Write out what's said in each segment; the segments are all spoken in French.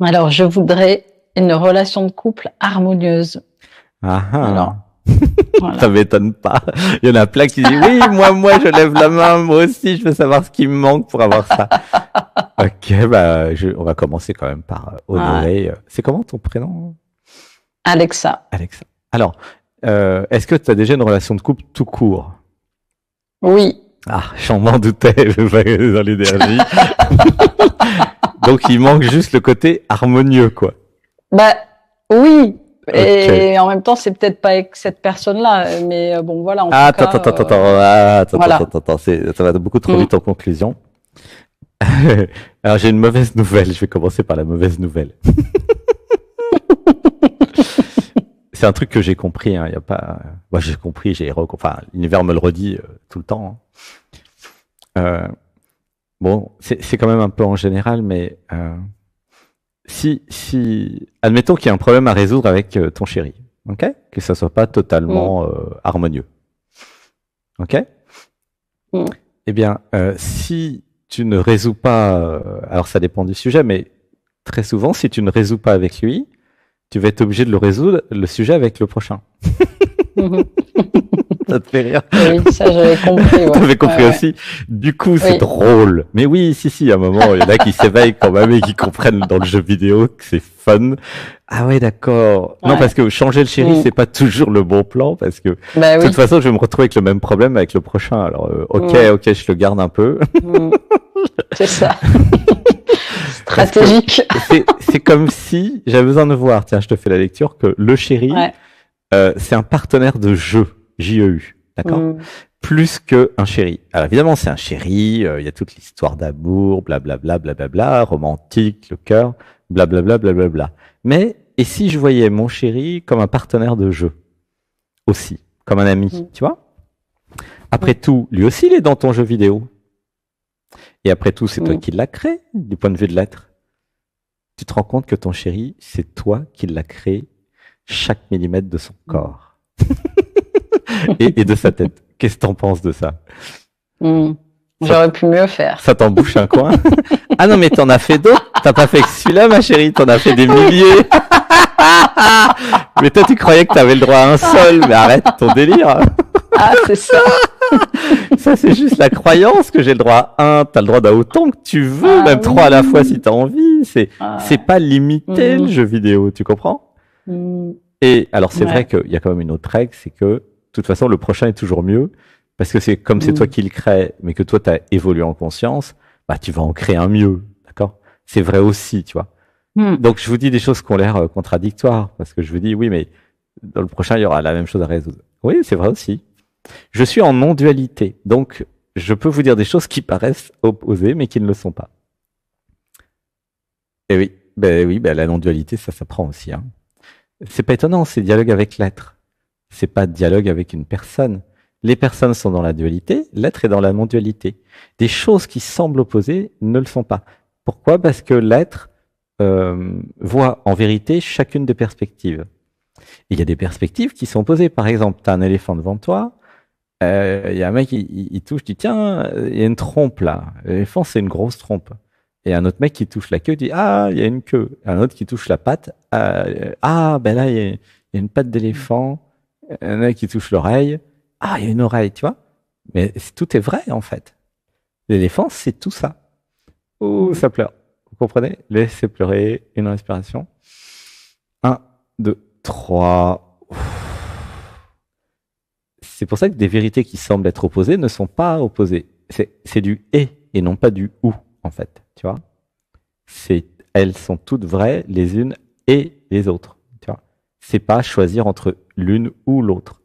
Alors, je voudrais une relation de couple harmonieuse. Ah, Ça m'étonne pas. Il y en a plein qui disent oui, moi, moi, je lève la main, moi aussi, je veux savoir ce qui me manque pour avoir ça. ok, bah, on va commencer quand même par euh, honorer, C'est comment ton prénom Alexa. Alexa. Alors, euh, est-ce que tu as déjà une relation de couple tout court Oui. Ah, j'en m'en doutais, je vais dans l'énergie. Donc il manque juste le côté harmonieux, quoi. Bah oui. Et en même temps, c'est peut-être pas avec cette personne-là, mais bon, voilà. attends, attends, attends, attends, attends, attends, ça va beaucoup trop mm. vite en conclusion. Alors j'ai une mauvaise nouvelle. Je vais commencer par la mauvaise nouvelle. c'est un truc que j'ai compris. Hein. Il y a pas. Moi, j'ai compris. J'ai enfin, l'univers me le redit euh, tout le temps. Hein. Euh, Bon, c'est quand même un peu en général, mais euh, si, si, admettons qu'il y a un problème à résoudre avec euh, ton chéri, ok, que ça soit pas totalement mm. euh, harmonieux, ok. Mm. Eh bien, si tu ne résous pas, alors ça dépend du sujet, mais très souvent, si tu ne résous pas avec lui, tu vas être obligé de le résoudre le sujet avec le prochain. ça te fait rire. Oui, ça j'avais compris. aussi. Du coup, c'est drôle. Mais oui, si, si, à un moment, il y en a qui s'éveillent quand même et qui comprennent dans le jeu vidéo que c'est fun. Ah ouais, d'accord. Non, parce que changer le chéri, mm. c'est pas toujours le bon plan, parce que bah de toute façon, je vais me retrouver avec le même problème avec le prochain. Alors, euh, ok, mm. ok, je le garde un peu. Mm. C'est ça. Stratégique. C'est comme si j'avais besoin de voir, tiens, je te fais la lecture, que le chéri, euh, c'est un partenaire de jeu, JEU, d'accord mm. plus Plus qu'un chéri. Alors évidemment, c'est un chéri, euh, il y a toute l'histoire d'amour, blablabla, blablabla, bla, romantique, le cœur, blablabla, blablabla. Bla, bla. Mais, et si je voyais mon chéri comme un partenaire de jeu Aussi, comme un ami, mm. tu vois Après tout, lui aussi, il est dans ton jeu vidéo. Et après tout, c'est toi mm. qui l'as créé, du point de vue de l'être. Tu te rends compte que ton chéri, c'est toi qui l'as créé chaque millimètre de son mm. corps et, de sa tête. Qu'est-ce que t'en penses de ça mm. J'aurais pu mieux faire. Ça t'en bouche un coin Ah non, mais t'en as fait d'autres. T'as pas fait que celui-là, ma chérie. T'en as fait des milliers. mais toi, tu croyais que t'avais le droit à un seul. Mais arrête ton délire. ah, c'est ça. ça, c'est juste la croyance que j'ai le droit à un. T'as le droit d'avoir autant que tu veux, ah même trois à la fois si t'as envie. C'est, ah c'est pas limité le mm. jeu vidéo. Tu comprends et alors, c'est vrai qu'il y a quand même une autre règle, c'est que de toute façon, le prochain est toujours mieux, parce que c'est comme c'est mm. toi qui le crée, mais que toi, tu as évolué en conscience, bah, tu vas en créer un mieux, d'accord C'est vrai aussi, tu vois. Mm. Donc, je vous dis des choses qui ont l'air euh, contradictoires, parce que je vous dis, oui, mais dans le prochain, il y aura la même chose à résoudre. Oui, c'est vrai aussi. Je suis en non-dualité, donc je peux vous dire des choses qui paraissent opposées, mais qui ne le sont pas. Et eh oui, ben oui, ben la non-dualité, ça s'apprend aussi. Hein. C'est pas étonnant, c'est dialogue avec l'être. C'est pas dialogue avec une personne. Les personnes sont dans la dualité, l'être est dans la non Des choses qui semblent opposées ne le sont pas. Pourquoi Parce que l'être euh, voit en vérité chacune des perspectives. Il y a des perspectives qui sont opposées. Par exemple, tu as un éléphant devant toi, euh, il y a un mec, qui touche, il dit tiens, il y a une trompe là. L'éléphant, c'est une grosse trompe. Et un autre mec qui touche la queue dit Ah, il y a une queue. Un autre qui touche la patte euh, Ah, ben là, il y, a une patte d'éléphant. Un mec qui touche l'oreille Ah, il y a une oreille, tu vois. Mais tout est vrai, en fait. L'éléphant, c'est tout ça. Ouh, ça pleure. Vous comprenez Laissez pleurer. Une respiration. 1, 2, 3. C'est pour ça que des vérités qui semblent être opposées ne sont pas opposées. C'est du et et non pas du ou, en fait tu vois. C'est, elles sont toutes vraies les unes et les autres, tu vois. C'est pas choisir entre l'une ou l'autre.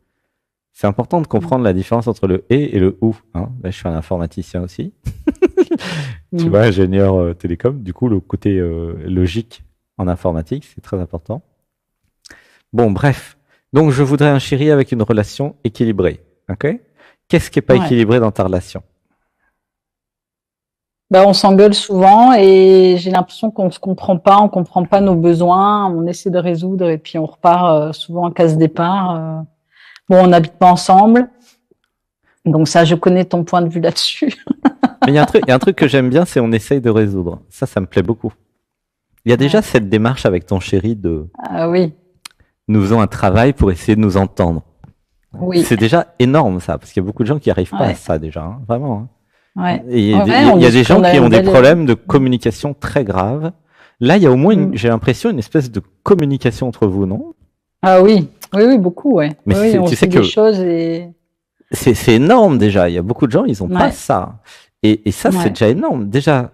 C'est important de comprendre la différence entre le et et le ou. Hein. je suis un informaticien aussi. tu vois, ingénieur euh, télécom. Du coup, le côté euh, logique en informatique, c'est très important. Bon, bref. Donc, je voudrais un chéri avec une relation équilibrée. OK Qu'est-ce qui n'est pas équilibré dans ta relation bah, on s'engueule souvent et j'ai l'impression qu'on ne se comprend pas, on ne comprend pas nos besoins, on essaie de résoudre et puis on repart euh, souvent en casse départ. Euh. bon, on n'habite pas ensemble. Donc ça, je connais ton point de vue là-dessus. Mais il y, a un truc, un truc que j'aime bien, c'est on essaye de résoudre. Ça, ça me plaît beaucoup. Il y a déjà cette démarche avec ton chéri de... Ah oui. Nous faisons un travail pour essayer de nous entendre. Oui. C'est déjà énorme ça, parce qu'il y a beaucoup de gens qui n'arrivent pas à ça déjà, hein, vraiment. Hein. Et il y a des gens qui ont des problèmes de communication très graves. Là, il y a au moins, mm. j'ai l'impression, une espèce de communication entre vous, non Ah oui, oui, oui, beaucoup, Mais oui, tu sais que choses et... c'est énorme déjà. Il y a beaucoup de gens, ils n'ont pas ça. Et, ça, c'est déjà énorme. Déjà,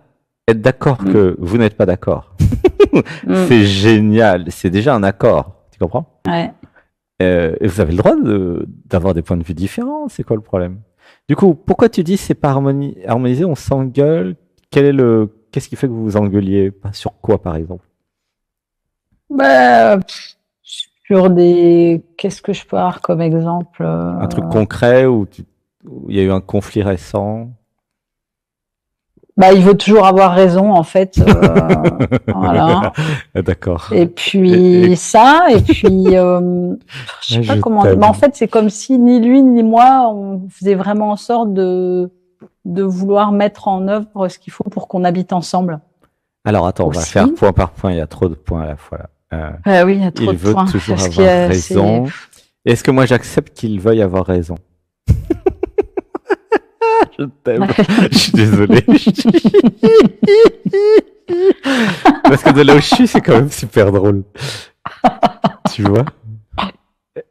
être d'accord mm. que vous n'êtes pas d'accord, mm. c'est génial. C'est déjà un accord. Tu comprends Ouais. Euh, et vous avez le droit d'avoir des points de vue différents. C'est quoi le problème du coup, pourquoi tu dis c'est pas harmonisé, on s'engueule Quel est le Qu'est-ce qui fait que vous vous engueuliez Sur quoi, par exemple bah, Sur des. Qu'est-ce que je peux avoir comme exemple euh? Un truc concret où il y a eu un conflit récent bah, il veut toujours avoir raison, en fait. Euh, voilà. Ah, d'accord. Et puis ça, et puis euh, je sais pas comment. Mais en fait, c'est comme si ni lui ni moi on faisait vraiment en sorte de de vouloir mettre en œuvre ce qu'il faut pour qu'on habite ensemble. Alors attends, on va faire point par point. Il y a trop de points à la fois. Euh, oui, il y a trop il veut toujours avoir raison. Est-ce que moi j'accepte qu'il veuille avoir raison je t'aime. je suis désolé. Parce que de là où je suis, c'est quand même super drôle. tu vois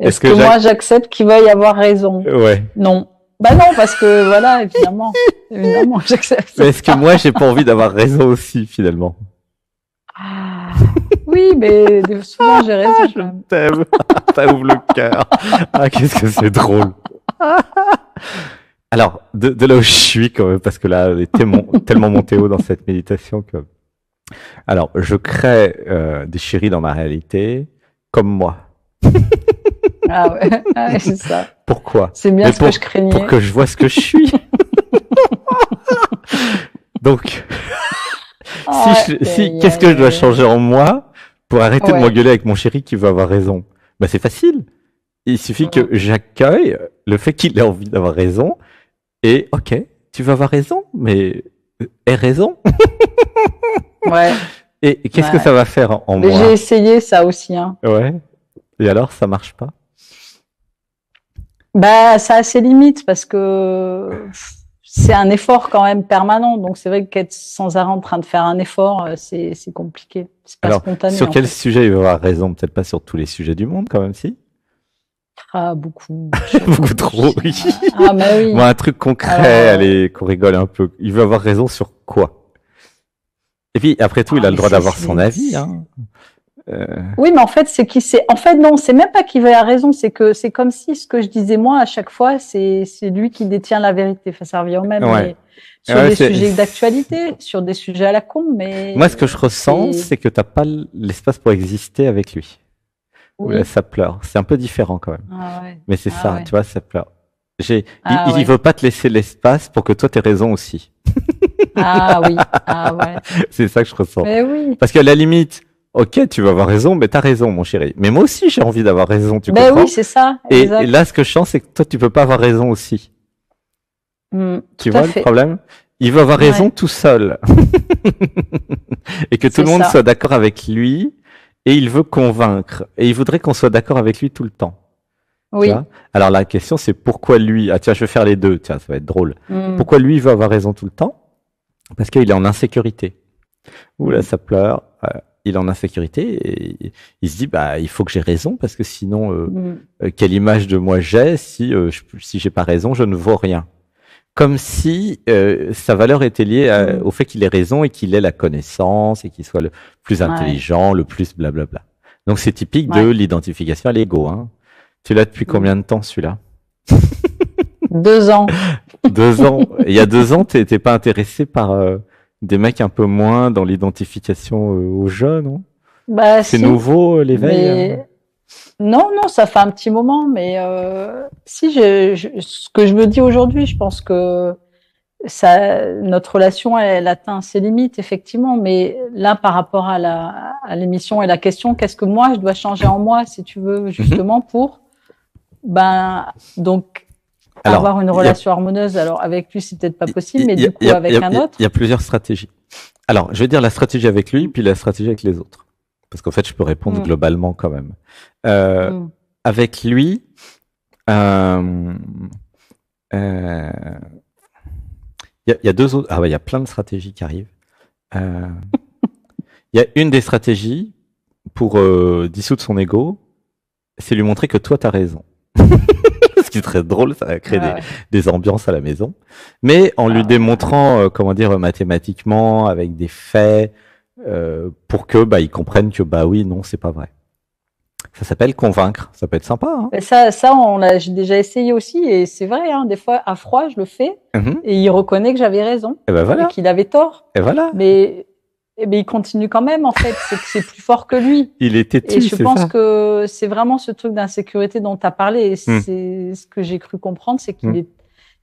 Est-ce que, moi j'accepte qu'il va y avoir raison Ouais. Non. Bah non, parce que voilà, évidemment. évidemment, j'accepte. est-ce que moi j'ai pas envie d'avoir raison aussi, finalement ah, Oui, mais souvent j'ai raison. Ah, je t'aime. T'as ouvre le cœur. Ah, qu'est-ce que c'est drôle. Alors, de, de, là où je suis, quand même, parce que là, on tellement, tellement monté haut dans cette méditation que. Alors, je crée euh, des chéris dans ma réalité, comme moi. Ah, ah ouais, c'est ça. Pourquoi C'est bien ce que je craignais. Pour que je vois ce que je suis. Donc, ah si, qu'est-ce que je dois changer en moi pour arrêter de m'engueuler avec mon chéri qui veut avoir raison bah, c'est facile. Il suffit que j'accueille le fait qu'il ait envie d'avoir raison et ok, tu vas avoir raison, mais euh, aie raison. ouais. Et, qu'est-ce que ça va faire en moi J'ai essayé ça aussi. Hein. Ouais. Et alors, ça marche pas Bah, ça a ses limites parce que c'est un effort quand même permanent. Donc c'est vrai qu'être sans arrêt en train de faire un effort, euh, c'est compliqué. C'est pas Sur quel sujet il va avoir raison Peut-être pas sur tous les sujets du monde quand même, si ah, beaucoup. beaucoup trop, oui. Ah, bah oui. un truc concret, ah. allez, qu'on rigole un peu. Il veut avoir raison sur quoi Et puis, après tout, il a ah, le droit d'avoir son avis. Hein. Euh... Oui, mais en fait, c'est qui c'est. En fait, non, c'est même pas qu'il veut avoir raison. C'est que c'est comme si ce que je disais moi à chaque fois, c'est c'est lui qui détient la vérité. Enfin, ça revient au même. Sur des sujets d'actualité, sur des sujets à la con, mais. Moi, ce que je ressens, c'est que t'as pas l'espace pour exister avec lui ça pleure. C'est un peu différent quand même. Ah, ouais. Mais c'est ah ça, tu vois, ça pleure. J'ai, il, ah veut pas te laisser l'espace pour que toi t'aies raison aussi. ah oui, ah ouais. C'est ça que je ressens. Mais oui. Parce qu'à la limite, ok, tu vas avoir raison, mais t'as raison, mon chéri. Mais moi aussi, j'ai envie d'avoir raison, tu ben oui, c'est ça. Et, là, ce que je sens, c'est que toi, tu peux pas avoir raison aussi. Hmm, tu vois le problème Il veut avoir raison tout seul. et que tout le monde soit d'accord avec lui et il veut convaincre et il voudrait qu'on soit d'accord avec lui tout le temps. Oui. Alors la question c'est pourquoi lui Ah tiens, je vais faire les deux. Tiens, ça va être drôle. Hmm. Pourquoi lui veut avoir raison tout le temps Parce qu'il est en insécurité. Oula là, ça pleure. Euh, il est en insécurité et il se dit bah il faut que j'ai raison parce que sinon euh, hmm. euh, quelle image de moi j'ai si je, si j'ai pas raison je ne vaux rien comme si euh, sa valeur était liée mm. au fait qu'il ait raison et qu'il ait la connaissance et qu'il soit le plus intelligent, le plus blablabla. Bla bla. Donc c'est typique de l'identification à l'ego. Hein. Tu l'as depuis mm. combien de temps celui-là Deux ans. deux ans. Il y a deux ans, tu n'étais pas intéressé par euh, des mecs un peu moins dans l'identification euh, aux jeunes, hein? bah, C'est nouveau l'éveil. Hein? Non, non, ça fait un petit moment, mais euh, si je, ce que je me dis aujourd'hui, je pense que ça, notre relation, elle, atteint ses limites, effectivement. Mais là, par rapport à la l'émission et la question, qu'est-ce que moi je dois changer en moi, si tu veux, mhm. justement pour ben donc avoir une relation harmonieuse. Alors avec lui, c'est peut-être pas possible, mais du coup avec un autre. Il y a plusieurs stratégies. Alors, je vais dire la stratégie avec lui, puis la stratégie avec les autres. Parce qu'en fait, je peux répondre mm. globalement quand même. Euh, mm. Avec lui, euh, il euh, y, a deux autres. Ah ouais, il y a plein de stratégies qui arrivent. Il euh, y a une des stratégies pour euh, dissoudre son ego, c'est lui montrer que toi, t'as raison. Ce qui serait drôle, ça va créer des, ambiances à la maison. Mais en lui ah. démontrant, comment dire, mathématiquement, avec des faits, euh, pour que bah, ils comprennent que bah oui, non, c'est pas vrai. Ça s'appelle convaincre, ça peut être sympa. Hein. ça, ça, on l'a j'ai déjà essayé aussi et c'est vrai. Hein, des fois, à froid, je le fais mhm. et il reconnaît que j'avais raison eh ben et, voilà. qu'il avait tort. Et voilà. Mais et eh ben, il continue quand même, en fait. C'est plus fort que lui. Il était Et je pense que c'est vraiment ce truc d'insécurité dont tu as parlé. Et hmm. c'est ce que j'ai cru comprendre, c'est qu'il hmm. est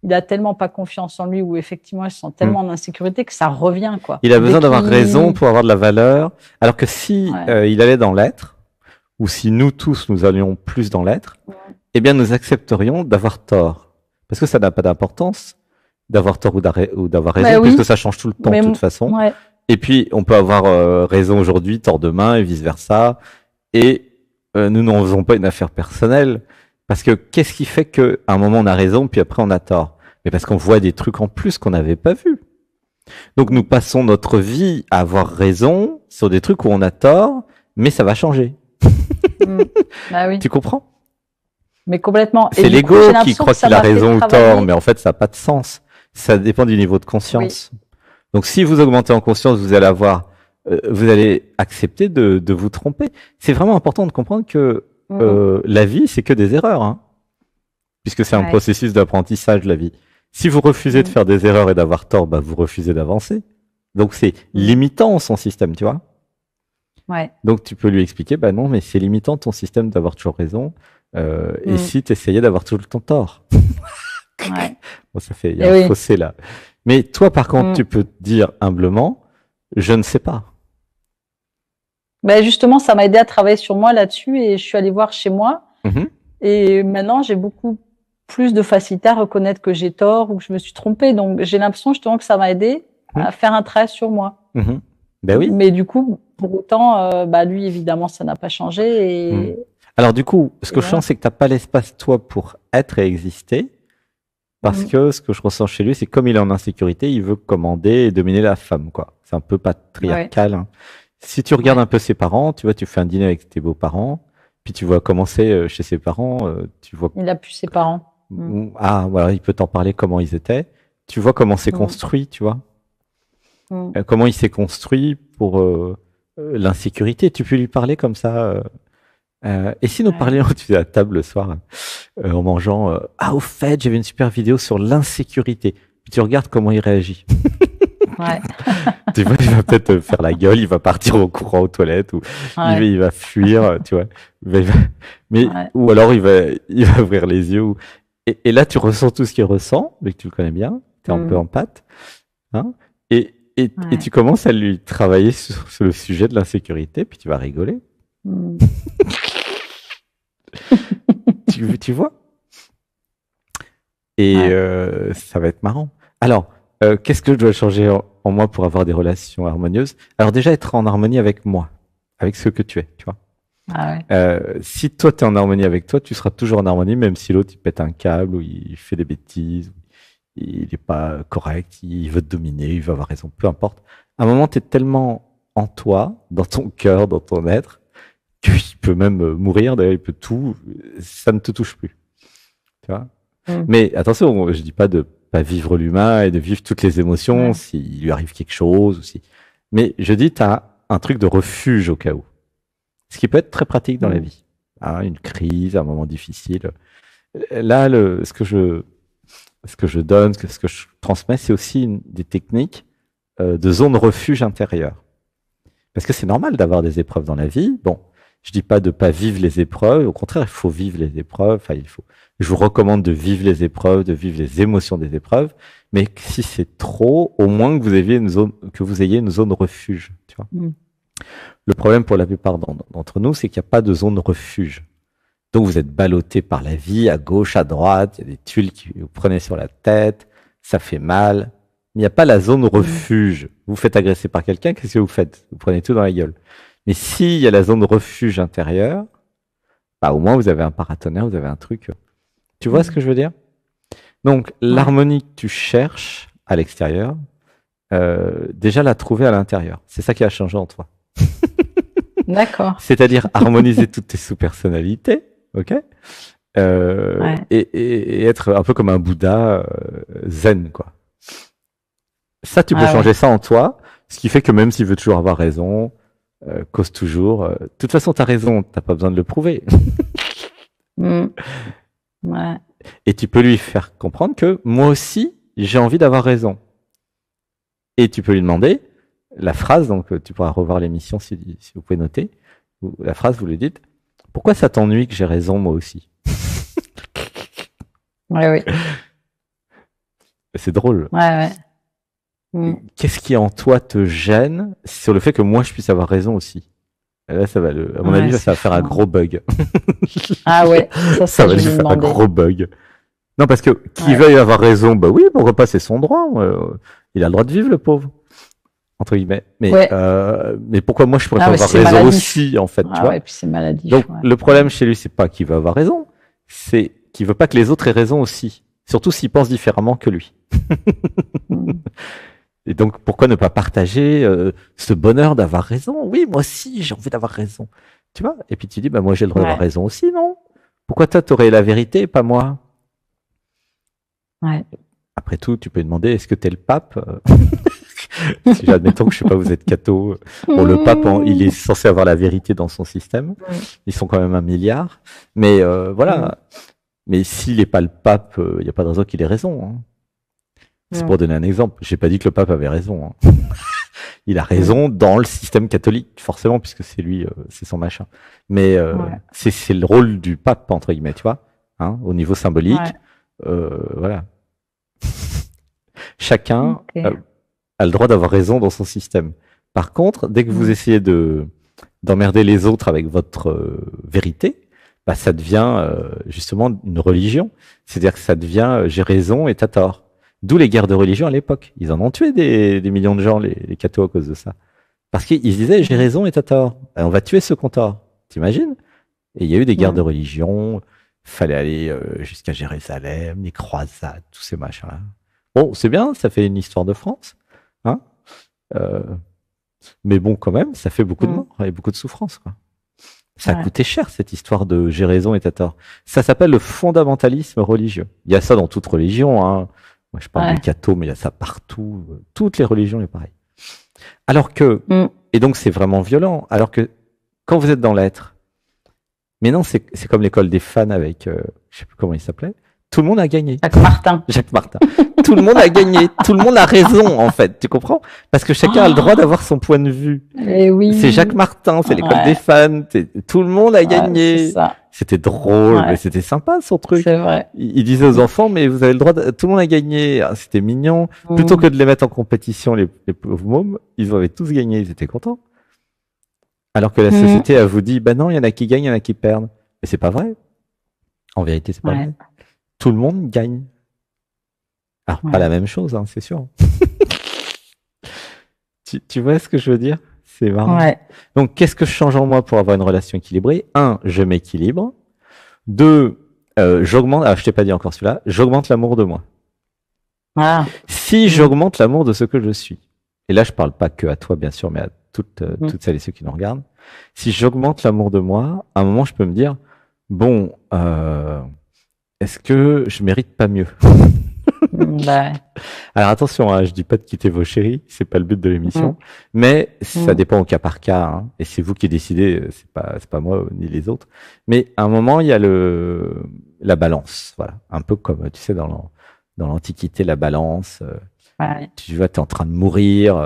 il a tellement pas confiance en lui ou effectivement il se sent tellement hmm. en insécurité que ça revient quoi. Il a besoin d'avoir raison pour avoir de la valeur, alors que si euh, il allait dans l'être ou si nous tous nous allions plus dans l'être, eh bien nous accepterions d'avoir tort parce que ça n'a pas d'importance d'avoir tort ou d'avoir raison puisque bah ça change tout le temps de toute façon. Et puis on peut avoir euh, raison aujourd'hui, tort demain et vice versa. Et euh, nous n'en faisons pas une affaire personnelle. Parce que qu'est-ce qui fait qu'à un moment on a raison, puis après on a tort mais parce qu'on voit des trucs en plus qu'on n'avait pas vu. Donc nous passons notre vie à avoir raison sur des trucs où on a tort, mais ça va changer. Mm. Bah oui. Tu comprends Mais complètement. C'est l'ego qui croit qu'il a raison ou tort, mais en fait ça n'a pas de sens. Ça dépend du niveau de conscience. Donc si vous augmentez en conscience, vous allez avoir, euh, vous allez accepter de, vous tromper. C'est vraiment important de comprendre que mm. euh, la vie, c'est que des erreurs, hein, puisque c'est un processus d'apprentissage la vie. Si vous refusez de faire des erreurs et d'avoir tort, bah, vous refusez d'avancer. Donc c'est limitant son système, tu vois. Ouais. Donc tu peux lui expliquer, bah non, mais c'est limitant ton système d'avoir toujours raison. Euh, et mm. si tu essayais d'avoir tout le temps tort ça fait, eh un fossé là. Mais toi, par contre, mm. tu peux dire humblement, je ne sais pas. Ben justement, ça m'a aidé à travailler sur moi là-dessus et je suis allée voir chez moi. Mm-hmm. Et maintenant, j'ai beaucoup plus de facilité à reconnaître que j'ai tort ou que je me suis trompée. Donc, j'ai l'impression justement que ça m'a aidé à mmh. faire un trait sur moi. Mmh ben oui. Mais du coup, pour autant, euh, bah, lui, évidemment, ça n'a pas changé. Mmh. Alors, du coup, ce que je sens, c'est que tu n'as pas l'espace, toi, pour être et exister. Parce que ce que je ressens chez lui, c'est comme il est en insécurité, il veut commander et dominer la femme, quoi. C'est un peu patriarcal. Hein. Si tu regardes un peu ses parents, tu vois, tu fais un dîner avec tes beaux-parents, puis tu vois commencer euh, chez ses parents, euh, tu vois. Il a plus ses parents. Mm. Ah, voilà, il peut t'en parler comment ils étaient. Tu vois comment c'est mm. construit, tu vois. Mm. Euh, comment il s'est construit pour euh, euh, l'insécurité. Tu peux lui parler comme ça. et si nous ouais. parlions, tu es à table le soir, en mangeant, ah, au fait, j'avais une super vidéo sur l'insécurité. tu regardes comment il réagit. tu vois, il va peut-être faire la gueule, il va partir au courant aux toilettes, ou il, va, fuir, tu vois. Mais, ou alors il va, il va ouvrir les yeux, et, là, tu ressens tout ce qu'il ressent, mais que tu le connais bien, tu es un mm. peu en pâte. Hein. et, tu commences à lui travailler sur, le sujet de l'insécurité, puis tu vas rigoler. Mm. tu, tu, vois Et euh, ça va être marrant. Alors, euh, qu'est-ce que je dois changer en moi pour avoir des relations harmonieuses Alors déjà, être en harmonie avec moi, avec ce que tu es, tu vois. Ah euh, si toi, tu es en harmonie avec toi, tu seras toujours en harmonie, même si l'autre, il pète un câble ou il fait des bêtises, il n'est pas correct, il veut te dominer, il veut avoir raison, peu importe. À un moment, tu es tellement en toi, dans ton cœur, dans ton être, qu'il peut même mourir, d'ailleurs, il peut tout, ça ne te touche plus. Tu vois mm. Mais attention, je dis pas de pas vivre l'humain et de vivre toutes les émotions, s'il lui arrive quelque chose. Ou si... Mais je dis, tu as un truc de refuge au cas où ce qui peut être très pratique dans la mm. vie. Hein, une crise, un moment difficile. Là, le, ce, que je, ce que je donne, ce que je transmets, c'est aussi une, des techniques euh, de zone refuge intérieure. Parce que c'est normal d'avoir des épreuves dans la vie. Bon, je dis pas de pas vivre les épreuves. Au contraire, il faut vivre les épreuves. Enfin, il faut. Je vous recommande de vivre les épreuves, de vivre les émotions des épreuves. Mais si c'est trop, au moins que vous ayez une zone, que vous ayez une zone refuge. Tu vois. Mm. Le problème pour la plupart d'entre nous, c'est qu'il n'y a pas de zone refuge. Donc vous êtes ballotté par la vie, à gauche, à droite, il y a des tuiles qui vous prenez sur la tête, ça fait mal. Il n'y a pas la zone refuge. Vous faites agresser par quelqu'un, qu'est-ce que vous faites Vous prenez tout dans la gueule. Mais s'il y a la zone refuge intérieure, bah, au moins vous avez un paratonnerre, vous avez un truc. Tu vois ce que je veux dire Donc l'harmonie que tu cherches à l'extérieur, euh, déjà la trouver à l'intérieur. C'est ça qui a changé en toi. D'accord. C'est-à-dire harmoniser toutes tes sous-personnalités, ok euh, et, être un peu comme un Bouddha euh, zen, quoi. Ça, tu peux changer ça en toi, ce qui fait que même s'il veut toujours avoir raison, euh, cause toujours. De toute façon, t'as raison, t'as pas besoin de le prouver. Mm. ouais. Et tu peux lui faire comprendre que moi aussi, j'ai envie d'avoir raison. Et tu peux lui demander, la phrase, donc euh, tu pourras revoir l'émission si, vous pouvez noter, la phrase, vous le dites, pourquoi ça t'ennuie que j'ai raison moi aussi Ouais, oui. C'est drôle. Ouais, ouais. Mm. Qu'est-ce qui en toi te gêne sur le fait que moi je puisse avoir raison aussi Là, ça va, le, à mon avis, ça va faire un gros bug. ah ouais, ça, va lui faire un gros bug. Non, parce que qui veuille avoir raison, bah oui, pourquoi pas, c'est son droit. Euh, il a le droit de vivre, le pauvre entre Mais, euh, mais pourquoi moi je pourrais avoir raison aussi, en fait, tu ah vois. le problème chez lui, c'est pas qu'il veut avoir raison, c'est qu'il veut pas que les autres aient raison aussi. Surtout s'ils pensent différemment que lui. Hmm. Et donc, pourquoi ne pas partager euh, ce bonheur d'avoir raison Oui, moi aussi, j'ai envie d'avoir raison. Tu vois Et puis tu dis, bah, moi j'ai le droit d'avoir raison aussi, non Pourquoi toi, t'aurais la vérité, pas moi Après tout, tu peux demander, est-ce que t'es le pape si que je sais pas, vous êtes catho. Bon, le mmh. pape, il est censé avoir la vérité dans son système. Ils sont quand même un milliard. Mais euh, voilà. Mmh. Mais s'il n'est pas le pape, euh, il y n'y a pas de raison qu'il ait raison. Hein. C'est pour donner un exemple. J'ai pas dit que le pape avait raison. Hein. il a raison dans le système catholique, forcément, puisque c'est lui, euh, c'est son machin. Mais euh, c'est le rôle du pape, entre guillemets, tu vois, hein, au niveau symbolique. Euh, voilà. Chacun, a le droit d'avoir raison dans son système. Par contre, dès que vous mmh. essayez de d'emmerder les autres avec votre euh, vérité, bah, ça devient euh, justement une religion. C'est-à-dire que ça devient euh, j'ai raison et t'as tort. D'où les guerres de religion à l'époque. Ils en ont tué des, des millions de gens, les, les cathos, à cause de ça. Parce qu'ils disaient j'ai raison et t'as tort. Ben, on va tuer ce qui ont tort. T'imagines Et il y a eu des guerres mmh. de religion. Fallait aller jusqu'à Jérusalem, les croisades, tous ces machins-là. Bon, c'est bien, ça fait une histoire de France. Hein euh, mais bon, quand même, ça fait beaucoup de mm. morts et beaucoup de souffrances. Ça a coûté cher cette histoire de j'ai raison et t'as tort. Ça s'appelle le fondamentalisme religieux. Il y a ça dans toute religion. Hein. Moi, je parle du catho, mais il y a ça partout. Toutes les religions, est pareil. Alors que, mm. et donc c'est vraiment violent. Alors que quand vous êtes dans l'être, mais non, c'est comme l'école des fans avec, euh, je sais plus comment il s'appelait, tout le monde a gagné. Jacques Martin. Jacques Martin. tout le monde a gagné. Tout le monde a raison, en fait. Tu comprends? Parce que chacun a le droit d'avoir son point de vue. Eh oui. C'est Jacques Martin, c'est l'école des fans. Tout le monde a gagné. c'était drôle, mais c'était sympa son truc. C'est vrai. Il, disait aux enfants, mais vous avez le droit, de... tout le monde a gagné. Ah, c'était mignon. Plutôt que de les mettre en compétition, les, pauvres mômes, ils avaient tous gagné, ils étaient contents. Alors que la mm. société, a vous dit, bah non, il y en a qui gagnent, il y en a qui perdent. Mais c'est pas vrai. En vérité, c'est pas vrai tout le monde gagne. Alors, pas la même chose, hein, c'est sûr. tu, vois ce que je veux dire C'est marrant. Donc, qu'est-ce que je change en moi pour avoir une relation équilibrée Un, je m'équilibre. Deux, euh, j'augmente. Ah, je t'ai pas dit encore celui J'augmente l'amour de moi. Ah. Si mm. j'augmente l'amour de ce que je suis, et là je parle pas que à toi bien sûr, mais à toutes, euh, mm. toutes celles et ceux qui nous regardent, si j'augmente l'amour de moi, à un moment je peux me dire bon. Euh, est-ce que je mérite pas mieux bah Alors attention, hein, je dis pas de quitter vos chéris, c'est pas le but de l'émission, mm. mais ça mm. dépend au cas par cas, hein, et c'est vous qui décidez, euh, c'est pas c'est pas moi euh, ni les autres. Mais à un moment, il y a le la balance, voilà, un peu comme tu sais dans dans l'Antiquité la balance. tu euh, vois Tu vois, t'es en train de mourir,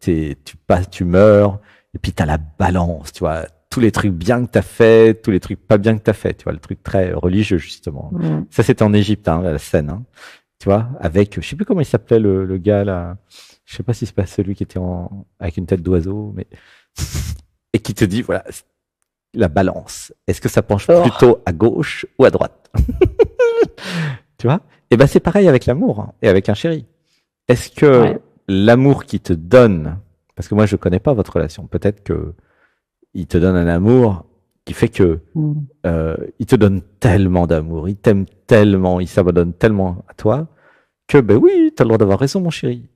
tu passes, tu meurs, et puis t'as la balance, tu vois, tous les trucs bien que t'as fait, tous les trucs pas bien que t'as fait, tu vois, le truc très religieux justement. Mm. Ça c'était en Égypte, hein, la scène, hein, tu vois, avec, je sais plus comment il s'appelait le, le, gars là, je sais pas si c'est pas celui qui était en, avec une tête d'oiseau, mais et qui te dit voilà la balance, est-ce que ça penche oh. plutôt à gauche ou à droite, tu vois Et eh ben c'est pareil avec l'amour hein, et avec un chéri. Est-ce que l'amour qui te donne, parce que moi je connais pas votre relation, peut-être que il te donne un amour qui fait que hmm. euh, il te donne tellement d'amour, il t'aime tellement, il s'abandonne tellement à toi que ben oui, tu as le droit d'avoir raison, mon chéri.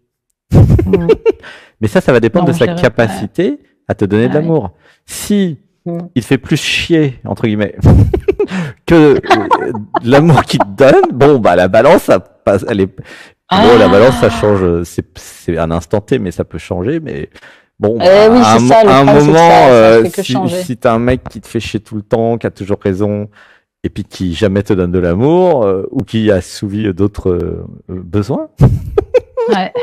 Mais ça, ça va dépendre de sa capacité à te donner de ah l'amour. Si hmm. il fait plus chier, entre guillemets, que euh, l'amour qu'il te donne, bon, bah la balance, ça elle est... Bon, la ah. balance, ça change, c'est un instant T, mais ça peut changer, mais Bon, euh, oui, à, un, un moment, si, t'as un mec qui te fait chier tout le temps, qui a toujours raison, et puis qui jamais te donne de l'amour, euh, ou qui a souvi d'autres euh, besoins. Ouais.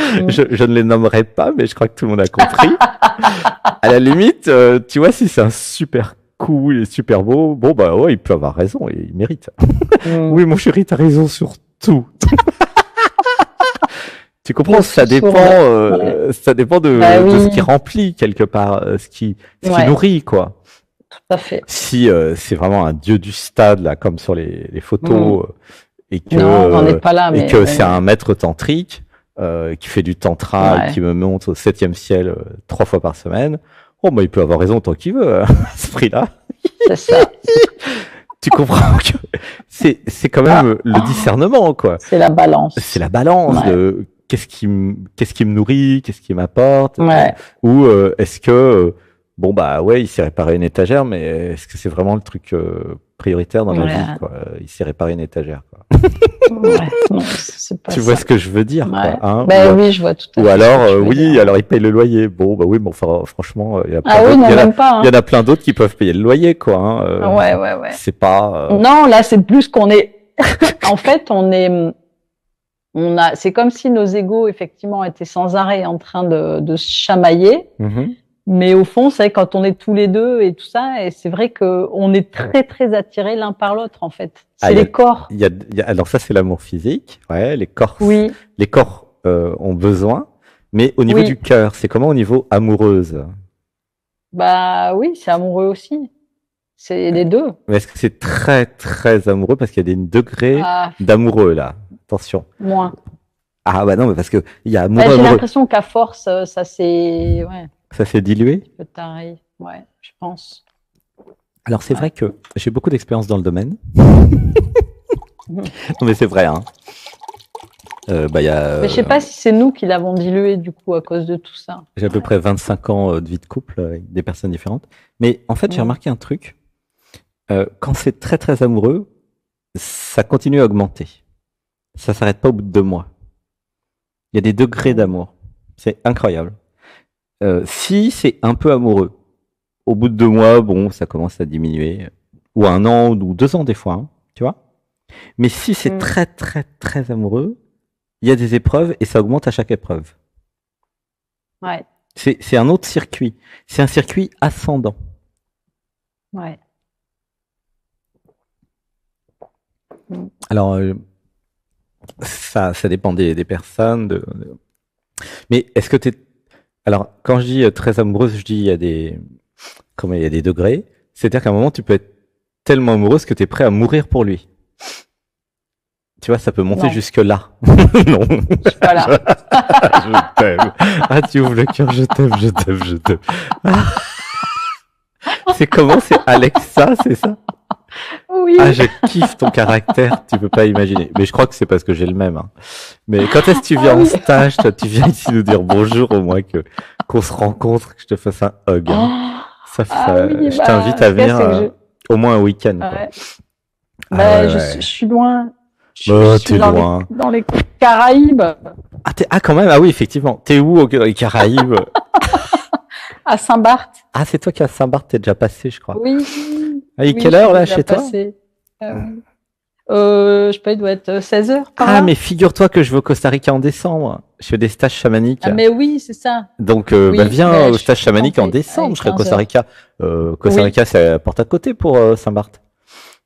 Mm. je, je, ne les nommerai pas, mais je crois que tout le monde a compris. à la limite, euh, tu vois, si c'est un super cool et super beau, bon bah ouais, il peut avoir raison et il mérite. Mm. oui, mon chéri, t'as raison sur tout. Tu comprends, ça dépend, euh, ça dépend de, bah ce qui remplit quelque part, euh, ce qui, qui nourrit quoi. Tout à fait. Si euh, c'est vraiment un dieu du stade là, comme sur les, les photos, mmh. et que mais, que c'est un maître tantrique qui fait du tantra, qui me montre au septième ciel trois fois par semaine. Oh, bah, il peut avoir raison tant qu'il veut, hein, à ce prix-là. tu comprends que c'est, c'est quand même ah. le discernement, quoi. C'est la balance. C'est la balance de qu'est-ce qui qu'est-ce qui me nourrit, qu'est-ce qui m'apporte, ou euh, est-ce que euh, bon bah ouais, il s'est réparé une étagère, mais est-ce que c'est vraiment le truc euh, prioritaire dans la vie quoi Il s'est réparé une étagère. ouais, tu vois ce que je veux dire quoi, bah, oui, je vois tout à Ou alors oui, alors il paye le loyer. Bon bah oui, bon franchement, il y a plein en a plein d'autres qui peuvent payer le loyer quoi. Hein, ah ouais ouais ouais. C'est pas. Non, là c'est plus qu'on est. en fait, on est on a, c'est comme si nos égaux effectivement étaient sans arrêt en train de, de se chamailler. Mm-hmm. Mais au fond, c'est quand on est tous les deux et tout ça, et c'est vrai que on est très très attirés l'un par l'autre en fait. Ah, c'est les corps. alors ça, c'est l'amour physique. Ouais, les corps. Oui. Les corps euh, ont besoin. Mais au niveau du cœur, c'est comment au niveau amoureuse Bah oui, c'est amoureux aussi. C'est les deux. Mais est-ce que c'est très très amoureux parce qu'il y a des degrés ah. d'amoureux là Attention. Moins. Ah bah non, parce que il y a J'ai l'impression qu'à force, euh, ça s'est. Ça s'est dilué ouais, je pense. Alors c'est vrai que j'ai beaucoup d'expérience dans le domaine. non mais c'est vrai, hein. Euh, bah, je sais euh, pas si c'est nous qui l'avons dilué du coup à cause de tout ça. J'ai à peu près 25 ans euh, de vie de couple avec des personnes différentes. Mais en fait, j'ai remarqué un truc. quand c'est très très amoureux, ça continue à augmenter ça s'arrête pas au bout de deux mois. Il y a des degrés d'amour. C'est incroyable. Euh, si c'est un peu amoureux, au bout de deux mois, bon, ça commence à diminuer. Ou un an, ou deux ans des fois, hein, tu vois. Mais si c'est mm. très, très, très amoureux, il y a des épreuves et ça augmente à chaque épreuve. Ouais. C'est un autre circuit. C'est un circuit ascendant. Ouais. Alors, euh, ça, ça dépend des, personnes. De, Mais est-ce que tu Alors, quand je dis euh, très amoureuse, je dis il y a des, comment il y a des degrés. C'est-à-dire qu'à un moment, tu peux être tellement amoureuse que tu es prêt à mourir pour lui. Tu vois, ça peut monter jusque là. non. Je suis pas là. je t'aime. Ah, tu ouvres le cœur, je t'aime, je t'aime, je t'aime. Ah. c'est comment C'est Alexa, c'est ça oui. Ah, je kiffe ton caractère, tu peux pas imaginer. Mais je crois que c'est parce que j'ai le même. Hein. Mais quand est-ce que tu viens au en stage, toi, tu viens ici nous dire bonjour au moins que qu'on se rencontre, que je te fasse un hug. Hein. Oh. Ça, ah je t'invite bah, à venir euh, au moins un week-end. Ah bah, je, suis loin, je, suis oh, dans, loin. Les, dans, Les, Caraïbes. Ah, ah, quand même, ah oui, effectivement. T'es où dans les Caraïbes À Saint-Barth. Ah, c'est toi qui à Saint-Barth, t'es déjà passé, je crois. Oui, et quelle heure là chez toi euh, ah. euh, je sais pas, il doit être 16 euh, h ah, mais figure-toi que je vais au Costa Rica en décembre. Je fais des stages chamaniques. Ah, mais oui, c'est ça. Donc, bah, viens bah, au stage chamanique en décembre. Je serai au Costa Rica. Costa Rica, c'est la porte à côté pour Saint-Barth.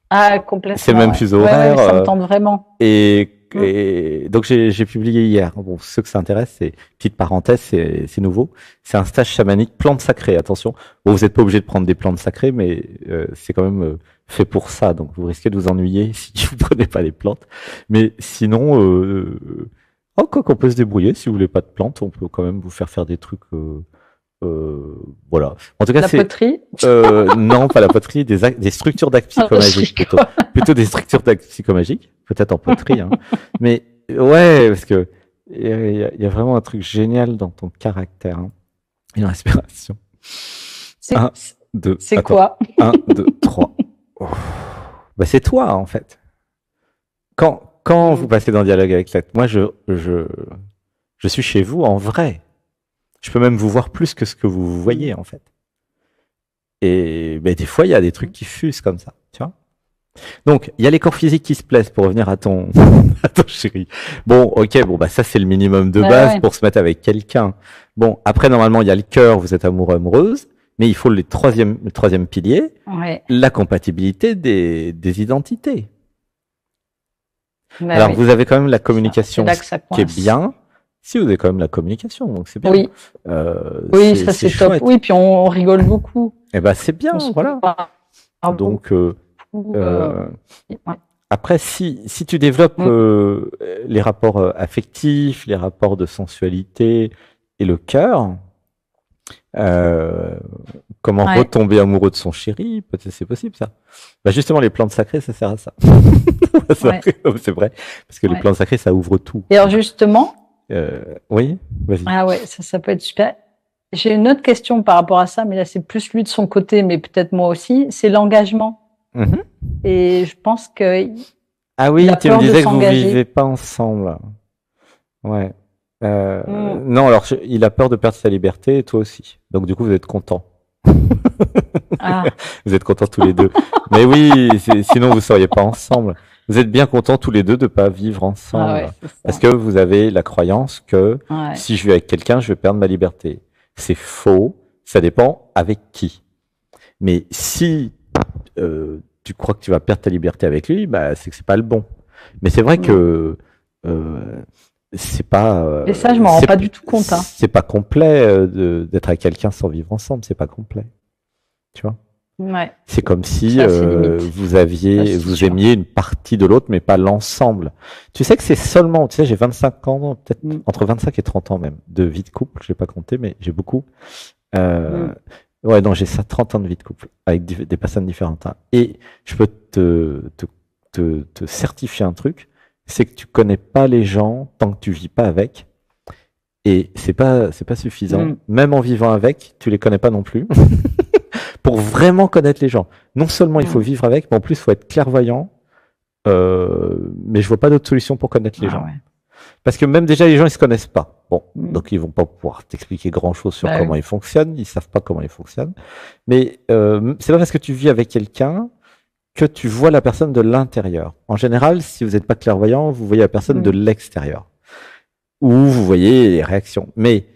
Ah, complètement. C'est même plus horaire. ça tente vraiment. Et euh, Et donc j'ai publié hier. Bon, ceux que ça intéresse, c'est petite parenthèse, c'est nouveau. C'est un stage chamanique plantes sacrées. Attention, vous n'êtes pas obligé de prendre des plantes sacrées, mais euh, c'est quand même euh, fait pour ça. Donc vous risquez de vous ennuyer si vous prenez pas les plantes. Mais sinon, euh, oh, quoi qu'on peut se débrouiller. Si vous voulez pas de plantes, on peut quand même vous faire faire des trucs. Euh, voilà. En tout cas, la poterie. Euh, non, pas la poterie, des, des structures d'actes ah, bah, psychomagiques plutôt. plutôt des structures d'actes psychomagiques, peut-être en poterie. Hein. Mais ouais, parce que il y, a vraiment un truc génial dans ton caractère hein. et l'inspiration. C'est C'est quoi Un, deux, trois. Bah, c'est toi en fait. Quand quand mm. vous passez dans le dialogue avec l'être, moi je je je suis chez vous en vrai. Je peux même vous voir plus que ce que vous voyez, mm. en fait. Et ben, des fois, il y a des trucs qui fusent comme ça, tu vois. Donc, il y a les corps physiques qui se plaisent pour revenir à ton, à ton chéri. Bon, ok, bon, bah, ça, c'est le minimum de base pour se mettre avec quelqu'un. Bon, après, normalement, il y a le cœur, vous êtes amoureux, amoureuse, mais il faut le troisième, le troisième pilier, ouais. la compatibilité des, des identités. Bah Alors, vous avez quand même la communication, qui est bien, si vous avez quand même la communication, donc c'est bien. Oui, euh, oui ça c'est top. Oui, puis on, rigole beaucoup. Eh ben c'est bien, voilà. Donc euh, euh, euh après, si, si tu développes mm. euh, les rapports affectifs, les rapports de sensualité et le cœur, comment retomber amoureux de son chéri, peut-être c'est possible ça. Bah justement, les plantes sacrées, ça sert à ça. c'est vrai, parce que les plantes sacrées, ça ouvre tout. Et alors justement, euh, oui, vas-y. Ah ouais, ça, peut être super. J'ai une autre question par rapport à ça, mais là c'est plus lui de son côté, mais peut-être moi aussi. C'est l'engagement. Mhm. Et je pense que. Ah oui, tu me disais que vous vivez pas ensemble. Ouais. Euh, hmm. Non, alors il a peur de perdre sa liberté et toi aussi. Donc du coup, vous êtes contents. Ah. vous êtes contents tous les deux. Mais oui, sinon vous seriez pas ensemble vous êtes bien contents tous les deux de pas vivre ensemble. parce ah que vous avez la croyance que si je vais avec quelqu'un, je vais perdre ma liberté. C'est faux. Ça dépend avec qui. Mais si euh, tu crois que tu vas perdre ta liberté avec lui, bah, c'est que c'est pas le bon. Mais c'est vrai que euh, c'est pas. Euh, Et ça, je m'en rends pas du tout compte. Hein. C'est pas complet d'être avec quelqu'un sans vivre ensemble. C'est pas complet. Tu vois. Ouais. C'est comme si euh, vous aviez, vous aimiez une partie de l'autre, mais pas l'ensemble. Tu sais que c'est seulement, tu sais, j'ai 25 ans, peut-être mm. entre 25 et 30 ans même, de vie de couple. je J'ai pas compté, mais j'ai beaucoup. Euh, mm. Ouais, non, j'ai ça, 30 ans de vie de couple avec des personnes différentes. Hein. Et je peux te, te, te, te certifier un truc, c'est que tu connais pas les gens tant que tu vis pas avec. Et c'est pas, c'est pas suffisant. Mm. Même en vivant avec, tu les connais pas non plus. pour vraiment connaître les gens. Non seulement il faut vivre avec, mais en plus il faut être clairvoyant. Euh, mais je vois pas d'autre solution pour connaître les ah gens. Parce que même déjà les gens ils se connaissent pas. Bon, mm. donc ils vont pas pouvoir t'expliquer grand chose sur bah comment ils fonctionnent. Ils savent pas comment ils fonctionnent. Mais euh, c'est pas parce que tu vis avec quelqu'un que tu vois la personne de l'intérieur. En général, si vous n'êtes pas clairvoyant, vous voyez la personne mm. de l'extérieur. Ou vous voyez les réactions. Mais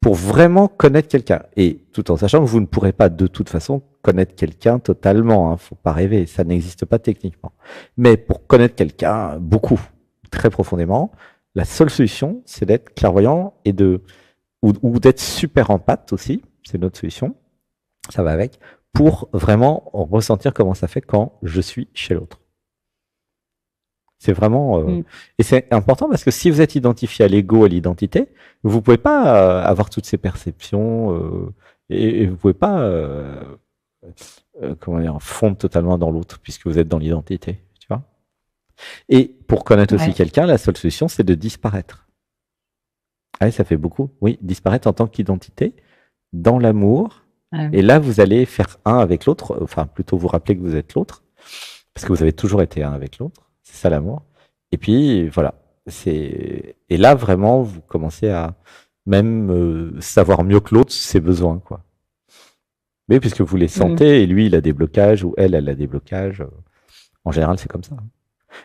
pour vraiment connaître quelqu'un. Et tout en sachant que vous ne pourrez pas de toute façon connaître quelqu'un totalement, hein, faut pas rêver, ça n'existe pas techniquement. Mais pour connaître quelqu'un beaucoup, très profondément, la seule solution, c'est d'être clairvoyant et de ou, d'être super empathe aussi, c'est notre solution, ça va avec, pour vraiment ressentir comment ça fait quand je suis chez l'autre. C'est vraiment euh, mm. et c'est important parce que si vous êtes identifié à l'ego, à l'identité, vous pouvez pas euh, avoir toutes ces perceptions euh, et, vous pouvez pas comment dire fondre totalement dans l'autre puisque vous êtes dans l'identité, tu vois. Et pour connaître aussi quelqu'un, la seule solution c'est de disparaître. Ah ça fait beaucoup. Oui, disparaître en tant qu'identité dans l'amour. Et là, vous allez faire un avec l'autre, enfin plutôt vous rappeler que vous êtes l'autre, parce que vous avez toujours été un avec l'autre c'est ça l'amour. Et puis voilà. C'est et là vraiment vous commencez à même euh, savoir mieux que l'autre ses besoins quoi. Mais puisque vous les mm. sentez et lui il a des blocages ou elle elle a des blocages. Euh, en général c'est comme ça. Hein.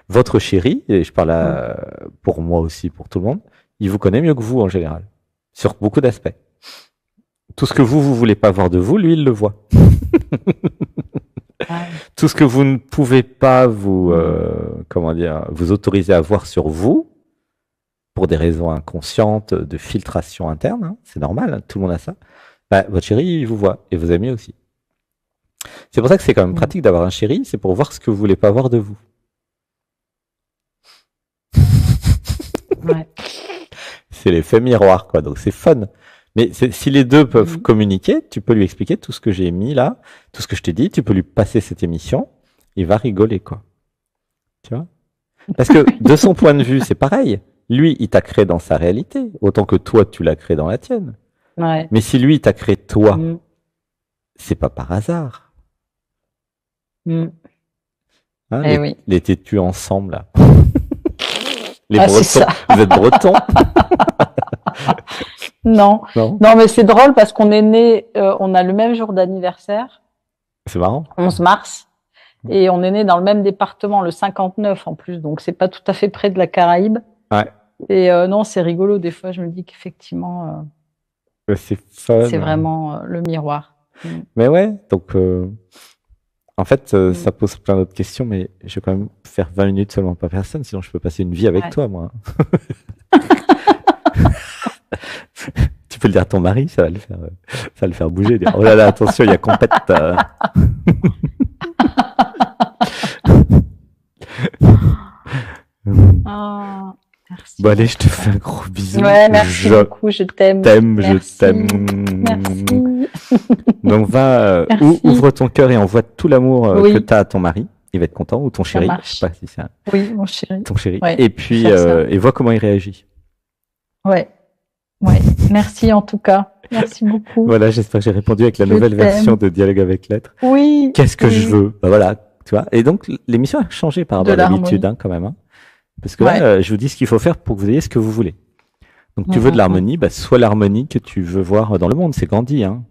Votre chéri et je parle mm. pour moi aussi pour tout le monde, il vous connaît mieux que vous en général sur beaucoup d'aspects. Tout ce que vous vous voulez pas voir de vous, lui il le voit. Tout ce que vous ne pouvez pas vous, euh, comment dire, vous autoriser à voir sur vous, pour des raisons inconscientes de filtration interne, hein, c'est normal, hein, tout le monde a ça, bah, votre chéri vous voit et vos amis aussi. C'est pour ça que c'est quand même mm. pratique d'avoir un chéri, c'est pour voir ce que vous voulez pas voir de vous. Ouais. c'est l'effet miroir, quoi. Donc c'est fun. Mais si les deux peuvent mhm. communiquer, tu peux lui expliquer tout ce que j'ai mis là, tout ce que je t'ai dit, tu peux lui passer cette émission, il va rigoler, quoi. Tu vois Parce que de son point de vue, c'est pareil. Lui, il t'a créé dans sa réalité, autant que toi, tu l'as créé dans la tienne. Mais si lui, il t'a créé toi, mm. c'est pas par hasard. Mm. Hein, eh les, oui. les têtus ensemble, là. les ah, Bretons, vous êtes Bretons Non. non. mais c'est drôle parce qu'on est né, euh, on a le même jour d'anniversaire. C'est marrant. 11 mars. Et on est né dans le même département, le 59 en plus, donc c'est pas tout à fait près de la Caraïbe. Ouais. Et euh, non, c'est rigolo. Des fois, je me dis qu'effectivement, euh, c'est hein. vraiment le miroir. Mm. Mais ouais, donc en fait, mm. ça pose plein d'autres questions, mais je vais quand même faire 20 minutes seulement pas personne, sinon je peux passer une vie avec toi, moi. tu peux le dire à ton mari, ça va le faire, euh, ça le faire bouger. oh là là, attention, il y a compète. Euh. Oh, bon allez, je te fais un gros bisou. Ouais, merci je beaucoup, je t'aime. T'aime, je t'aime. Merci. Donc va, euh, ouvre ton cœur et envoie tout l'amour que tu as à ton mari il va être content ou ton chéri, je sais pas si c'est Oui, mon chéri. Ton chéri. et puis et vois comment il réagit. Ouais. Ouais. Merci en tout cas. Merci beaucoup. voilà, j'espère que j'ai répondu avec la nouvelle version de Dialogue avec l'être. Oui. Qu'est-ce que je veux bah Voilà, tu vois. Et donc, l'émission a changé par rapport à l'habitude, hein, quand même. Hein. Parce que euh, je vous dis ce qu'il faut faire pour que vous ayez ce que vous voulez. Donc, tu veux de l'harmonie, bah, soit l'harmonie que tu veux voir dans le monde, c'est Gandhi. Hein.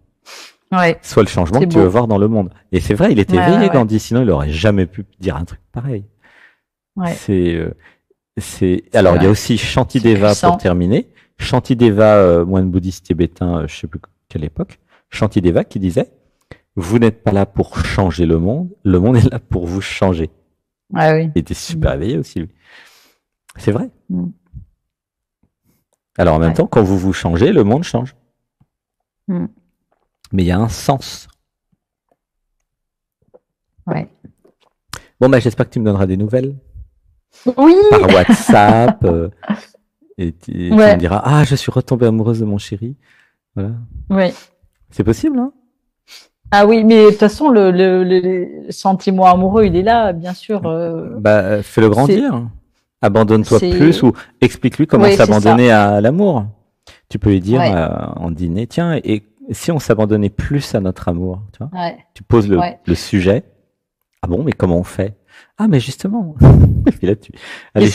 Ouais. Soit le changement que tu veux voir dans le monde. Et c'est vrai, il était ouais, Gandhi, sinon il aurait jamais pu dire un truc pareil. Euh, c'est, c'est. Alors, il y a aussi Shantideva pour terminer Shantideva, euh, moine bouddhiste tibétain, euh, je ne sais plus quelle époque, Shantideva qui disait Vous n'êtes pas là pour changer le monde, le monde est là pour vous changer. Ah il était super mm. éveillé aussi, lui. C'est vrai. Mm. Alors en même temps, quand vous vous changez, le monde change. Mm. Mais il y a un sens. Bon, bah, j'espère que tu me donneras des nouvelles. Oui. Par WhatsApp. Euh, et tu me diras ah je suis retombée amoureuse de mon chéri voilà c'est possible hein ah oui mais de toute façon le, sentiment amoureux il est là bien sûr euh, bah fais-le grandir abandonne-toi plus ou explique-lui comment s'abandonner à l'amour tu peux lui dire euh, en dîner tiens et si on s'abandonnait plus à notre amour tu vois tu poses le sujet ah bon mais comment on fait ah, mais justement. Et là, tu... Allez,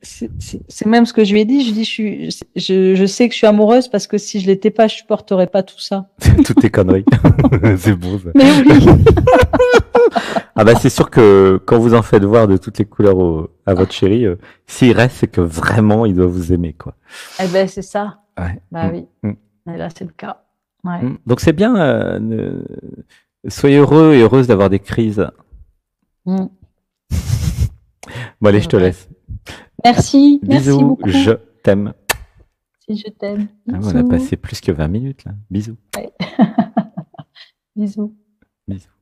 c'est même ce que je lui ai dit. Je dis, je, suis, je, sais que je suis amoureuse parce que si je l'étais pas, je supporterais pas tout ça. tout tes conneries. c'est bon ah bah c'est sûr que quand vous en faites voir de toutes les couleurs à votre chéri, euh, s'il reste, c'est que vraiment il doit vous aimer quoi. Eh ben c'est ça. Ouais. Bah mm. oui. Mm. là c'est le cas. Mm. Donc c'est bien. Euh, soyez heureux et heureuse d'avoir des crises. Bon allez, je te laisse. Merci. Bisous. Merci beaucoup. Je t'aime. Si Je t'aime. Ah, on a passé plus que 20 minutes là. Bisous. Bisous. Bisous.